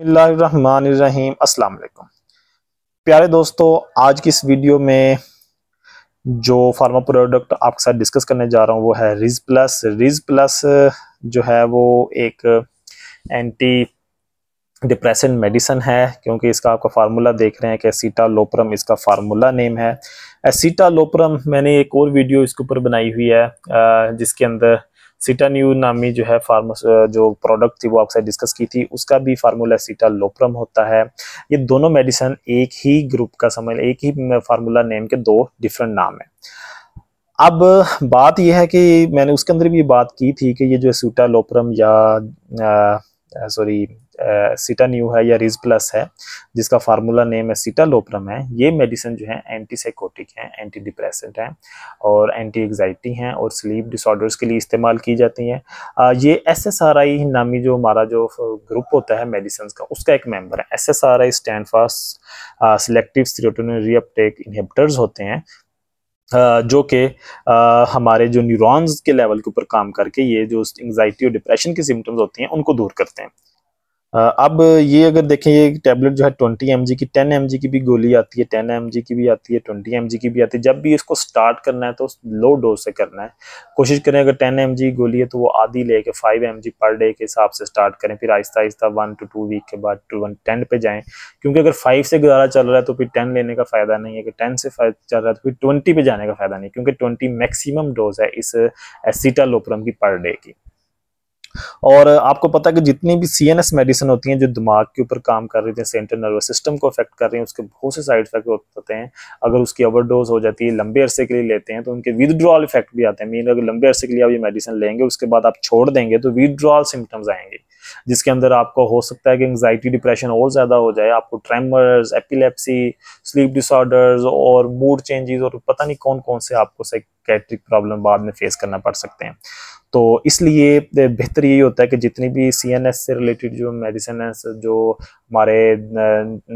बसमीम अस्सलाम वालेकुम प्यारे दोस्तों आज की इस वीडियो में जो फार्मा प्रोडक्ट आपके साथ डिस्कस करने जा रहा हूँ वो है रिज प्लस रिज प्लस जो है वो एक एंटी डिप्रेशन मेडिसन है क्योंकि इसका आपका फार्मूला देख रहे हैं कि एसीटा लोपरम इसका फार्मूला नेम है एसीटा लोपरम मैंने एक और वीडियो इसके ऊपर बनाई हुई है जिसके अंदर सीटान्यू नामी जो है फार्म जो प्रोडक्ट थी वो आपसे डिस्कस की थी उसका भी फार्मूला सीटा लोप्रम होता है ये दोनों मेडिसन एक ही ग्रुप का समय एक ही फार्मूला नेम के दो डिफरेंट नाम है अब बात यह है कि मैंने उसके अंदर भी बात की थी कि ये जो सीटा लोप्रम या आ, सॉरी न्यू है या रिज प्लस है जिसका फार्मूला नेम है लोप्रम है ये मेडिसिन जो है एंटी साइकोटिक है एंटी डिप्रेसेंट है और एंटी एग्जाइटी हैं और स्लीप डिसऑर्डर्स के लिए इस्तेमाल की जाती हैं uh, ये एस एस आर आई नामी जो हमारा जो ग्रुप होता है मेडिसिन का उसका एक मेम्बर है S S R I stand for selective होते हैं जो कि हमारे जो न्यूरॉन्स के लेवल के ऊपर काम करके ये जो एंगजाइटी और डिप्रेशन के सिम्टम्स होते हैं उनको दूर करते हैं अब ये अगर देखें ये टैबलेट जो है ट्वेंटी एम की टेन एम की भी गोली आती है टेन एम की भी आती है ट्वेंटी एम की भी आती है जब भी इसको स्टार्ट करना है तो लो डोज से करना है कोशिश करें अगर टेन एम गोली है तो वो आधी ले के फाइव एम पर डे के हिसाब से स्टार्ट करें फिर आहिस्ता आहिस्ता वन टू टू वीक के बाद टू वन टेन पे जाएँ क्योंकि अगर फाइव से गुजारा चल रहा है तो फिर टेन लेने का फ़ायदा नहीं है अगर टेन से चल रहा है तो फिर ट्वेंटी पे जाने का फ़ायदा नहीं क्योंकि ट्वेंटी मैक्सिमम डोज है इस एसीटालोप्रम की पर डे की और आपको पता है कि जितनी भी सी मेडिसिन होती हैं जो दिमाग के ऊपर काम कर रही थी सेंट्रल नर्वस सिस्टम को अफेक्ट कर रही हैं उसके बहुत से साइड इफेक्ट होते हैं अगर उसकी ओवरडोज हो जाती है लंबे अरसे के लिए लेते हैं तो उनके विदड्रॉल इफेक्ट भी आते हैं मीन अगर लंबे अरसे के लिए आप ये मेडिसिन लेंगे उसके बाद आप छोड़ देंगे तो विदड्रॉल सिम्टम्स आएंगे जिसके अंदर आपको हो सकता है कि एंगजाइटी डिप्रेशन और ज़्यादा हो जाए आपको ट्रेमर्स एपिलेप्सी स्लीप डिसऑर्डर्स और मूड चेंजेस और पता नहीं कौन कौन से आपको साइकेट्रिक प्रॉब्लम बाद में फेस करना पड़ सकते हैं तो इसलिए बेहतर यही होता है कि जितनी भी सी से रिलेटेड जो मेडिसिन है जो हमारे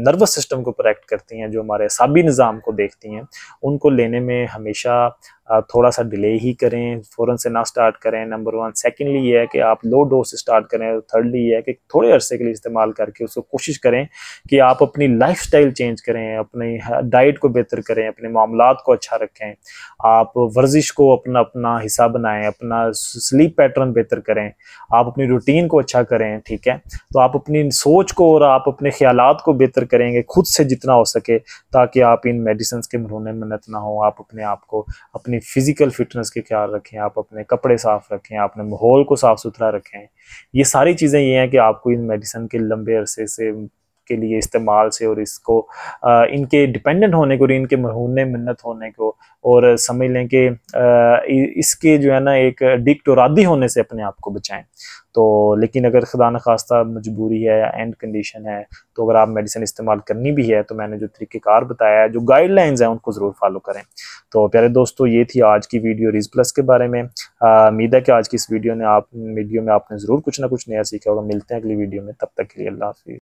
नर्वस सिस्टम को प्रोटेक्ट करती हैं जो हमारे सबी निज़ाम को देखती हैं उनको लेने में हमेशा थोड़ा सा डिले ही करें फ़ौरन से ना स्टार्ट करें नंबर वन सेकेंडली ये है कि आप लो डोज स्टार्ट करें थर्डली ये है कि थोड़े अरसे के लिए इस्तेमाल करके उसको कोशिश करें कि आप अपनी लाइफ चेंज करें अपनी डाइट को बेहतर करें अपने मामला को अच्छा रखें आप वर्जिश को अपना अपना हिस्सा बनाएं अपना स्लीप पैटर्न बेहतर करें आप अपनी रूटीन को अच्छा करें ठीक है तो आप अपनी सोच को और आप अपने ख्याल को बेहतर करेंगे खुद से जितना हो सके ताकि आप इन मेडिसिन के मरूने मन्नत ना हो आप अपने आप को अपनी फिजिकल फिटनेस के ख्याल रखें आप अपने कपड़े साफ रखें अपने माहौल को साफ सुथरा रखें ये सारी चीज़ें ये हैं कि आपको इन मेडिसिन के लंबे अरसे से के लिए इस्तेमाल से और इसको इनके डिपेंडेंट होने को और इनके महून मन्नत होने को और समझ लें कि इसके जो है ना एक डिक्ट और आदि होने से अपने आप को बचाएं तो लेकिन अगर खुदा न खास्ता मजबूरी है या एंड कंडीशन है तो अगर आप मेडिसिन इस्तेमाल करनी भी है तो मैंने जो तरीक़ेकार बताया है जो गाइडलाइंस हैं उनको ज़रूर फॉलो करें तो प्यारे दोस्तों ये थी आज की वीडियो रिज प्लस के बारे में उम्मीद है कि आज की इस वीडियो ने आप वीडियो में आपने ज़रूर कुछ ना कुछ नया सीखा होगा मिलते हैं अगली वीडियो में तब तक के लिए अल्लाह हाफिज़